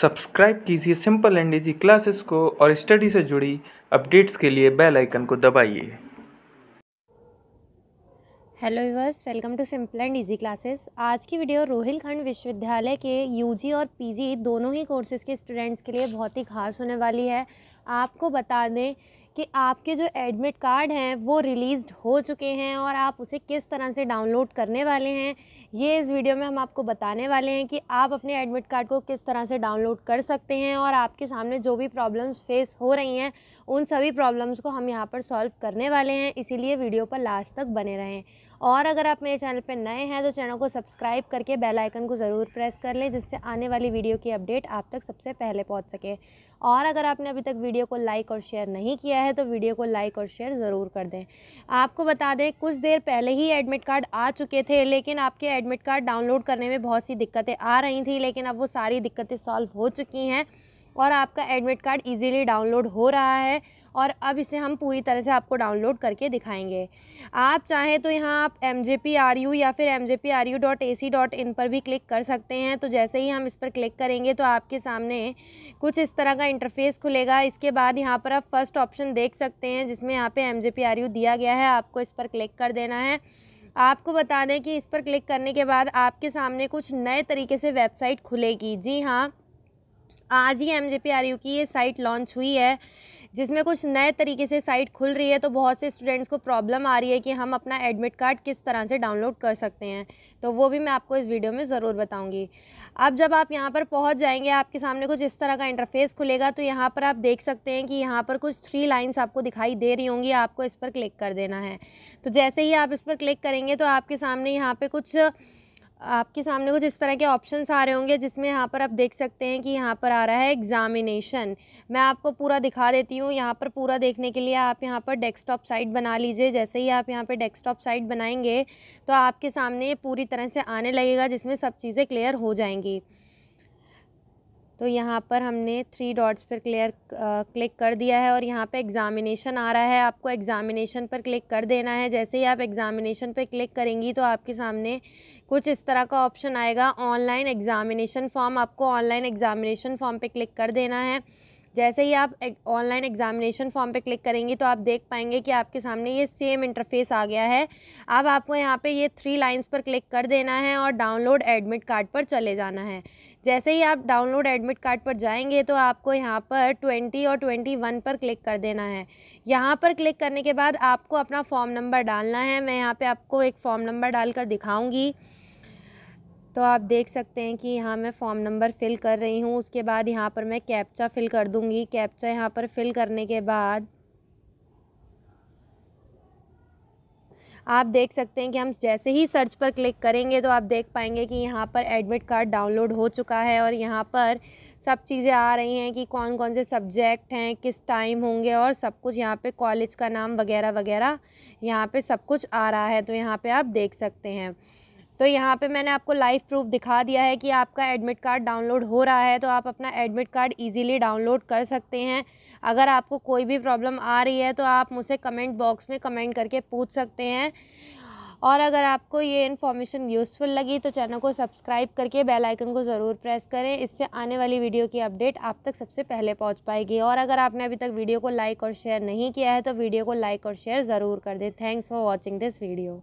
subscribe कीजिए simple and easy classes को और स्टडी से जुड़ी अपडेट्स के लिए बेल आइकन को दबाइए hello viewers welcome to simple and easy classes आज की वीडियो रोहिलखंड विश्वविद्यालय के यूजी और पीजी दोनों ही कोर्सेज़ के स्टूडेंट्स के लिए बहुत ही खास होने वाली है आपको बता दें कि आपके जो एडमिट कार्ड हैं वो रिलीज़ हो चुके हैं और आप उसे किस तरह से डाउनलोड करने वाले हैं ये इस वीडियो में हम आपको बताने वाले हैं कि आप अपने एडमिट कार्ड को किस तरह से डाउनलोड कर सकते हैं और आपके सामने जो भी प्रॉब्लम्स फेस हो रही हैं उन सभी प्रॉब्लम्स को हम यहाँ पर सॉल्व करने वाले हैं इसीलिए वीडियो पर लास्ट तक बने रहें और अगर आप मेरे चैनल पर नए हैं तो चैनल को सब्सक्राइब करके बेल आइकन को ज़रूर प्रेस कर लें जिससे आने वाली वीडियो की अपडेट आप तक सबसे पहले पहुंच सके और अगर आपने अभी तक वीडियो को लाइक और शेयर नहीं किया है तो वीडियो को लाइक और शेयर ज़रूर कर दें आपको बता दें कुछ देर पहले ही एडमिट कार्ड आ चुके थे लेकिन आपके एडमिट कार्ड डाउनलोड करने में बहुत सी दिक्कतें आ रही थी लेकिन अब वो सारी दिक्कतें सॉल्व हो चुकी हैं और आपका एडमिट कार्ड ईजिली डाउनलोड हो रहा है और अब इसे हम पूरी तरह से आपको डाउनलोड करके दिखाएंगे आप चाहें तो यहाँ आप M J P R U या फिर M J P R U dot A C dot in पर भी क्लिक कर सकते हैं तो जैसे ही हम इस पर क्लिक करेंगे तो आपके सामने कुछ इस तरह का इंटरफेस खुलेगा इसके बाद यहाँ पर आप फर्स्ट ऑप्शन देख सकते हैं जिसमें यहाँ पे M J P R U दिया गया है आपको इस पर क्लिक कर देना है आपको बता दें कि इस पर क्लिक करने के बाद आपके सामने कुछ नए तरीके से वेबसाइट खुलेगी जी हाँ आज ही M J P R U की ये साइट लॉन्च हुई है जिसमें कुछ नए तरीके से साइट खुल रही है तो बहुत से स्टूडेंट्स को प्रॉब्लम आ रही है कि हम अपना एडमिट कार्ड किस तरह से डाउनलोड कर सकते हैं तो वो भी मैं आपको इस वीडियो में ज़रूर बताऊंगी अब जब आप यहाँ पर पहुँच जाएंगे आपके सामने कुछ इस तरह का इंटरफेस खुलेगा तो यहाँ पर आप देख सकते हैं कि यहाँ पर कुछ थ्री लाइन्स आपको दिखाई दे रही होंगी आपको इस पर क्लिक कर देना है तो जैसे ही आप इस पर क्लिक करेंगे तो आपके सामने यहाँ पर कुछ आपके सामने कुछ इस तरह के ऑप्शन आ रहे होंगे जिसमें यहाँ पर आप देख सकते हैं कि यहाँ पर आ रहा है एग्ज़ामिनेशन मैं आपको पूरा दिखा देती हूँ यहाँ पर पूरा देखने के लिए आप यहाँ पर डेस्कटॉप साइट बना लीजिए जैसे ही आप यहाँ पर डेस्कटॉप साइट बनाएंगे तो आपके सामने पूरी तरह से आने लगेगा जिसमें सब चीज़ें क्लियर हो जाएंगी तो यहाँ पर हमने थ्री डॉट्स पर क्लियर क्लिक कर दिया है और यहाँ पे एग्ज़ामिनेशन आ रहा है आपको एग्ज़ामिनेशन पर क्लिक कर देना है जैसे ही आप एग्ज़ामिनेशन पर क्लिक करेंगी तो आपके सामने कुछ इस तरह का ऑप्शन आएगा ऑनलाइन एग्ज़ामिनेशन फॉर्म आपको ऑनलाइन एग्ज़ामिनेशन फॉर्म पर क्लिक कर देना है जैसे ही आप ऑनलाइन एग्जामिनेशन फॉर्म पे क्लिक करेंगी तो आप देख पाएंगे कि आपके सामने ये सेम इंटरफेस आ गया है अब आपको यहाँ पे ये थ्री लाइंस पर क्लिक कर देना है और डाउनलोड एडमिट कार्ड पर चले जाना है जैसे ही आप डाउनलोड एडमिट कार्ड पर जाएंगे तो आपको यहाँ पर 20 और 21 पर क्लिक कर देना है यहाँ पर क्लिक करने के बाद आपको अपना फॉर्म नंबर डालना है मैं यहाँ पे आपको एक फॉर्म नंबर डालकर दिखाऊंगी तो आप देख सकते हैं कि यहाँ मैं फॉर्म नंबर फ़िल कर रही हूँ उसके बाद यहाँ पर मैं कैप्चा फ़िल कर दूँगी कैप्चा यहाँ पर फ़िल करने के बाद आप देख सकते हैं कि हम जैसे ही सर्च पर क्लिक करेंगे तो आप देख पाएंगे कि यहाँ पर एडमिट कार्ड डाउनलोड हो चुका है और यहाँ पर सब चीज़ें आ रही हैं कि कौन कौन से सब्जेक्ट हैं किस टाइम होंगे और सब कुछ यहाँ पे कॉलेज का नाम वगैरह वगैरह यहाँ पे सब कुछ आ रहा है तो यहाँ पे आप देख सकते हैं तो यहाँ पे मैंने आपको लाइव प्रूफ दिखा दिया है कि आपका एडमिट कार्ड डाउनलोड हो रहा है तो आप अपना एडमिट कार्ड इजीली डाउनलोड कर सकते हैं अगर आपको कोई भी प्रॉब्लम आ रही है तो आप मुझसे कमेंट बॉक्स में कमेंट करके पूछ सकते हैं और अगर आपको ये इन्फॉर्मेशन यूज़फुल लगी तो चैनल को सब्सक्राइब करके बेल आइकन को ज़रूर प्रेस करें इससे आने वाली वीडियो की अपडेट आप तक सबसे पहले पहुंच पाएगी और अगर आपने अभी तक वीडियो को लाइक और शेयर नहीं किया है तो वीडियो को लाइक और शेयर ज़रूर कर दें thanks for watching this video